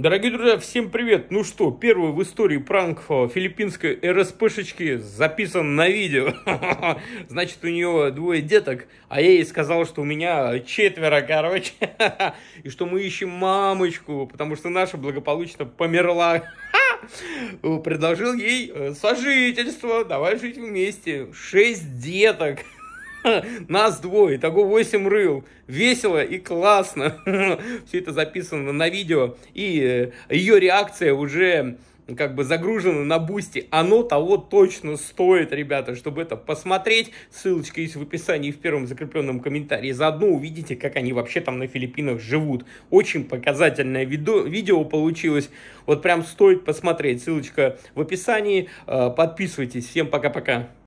Дорогие друзья, всем привет! Ну что, первый в истории пранк э, филиппинской РСПшечки записан на видео. Значит, у нее двое деток, а я ей сказал, что у меня четверо, короче. И что мы ищем мамочку, потому что наша благополучно померла. Предложил ей э, сожительство, давай жить вместе. Шесть деток. Нас двое, того 8 рыл. Весело и классно. Все это записано на видео. И э, ее реакция уже как бы загружена на бусте. Оно того точно стоит, ребята, чтобы это посмотреть. Ссылочка есть в описании в первом закрепленном комментарии. Заодно увидите, как они вообще там на Филиппинах живут. Очень показательное видео, видео получилось. Вот прям стоит посмотреть. Ссылочка в описании. Э, подписывайтесь. Всем пока-пока.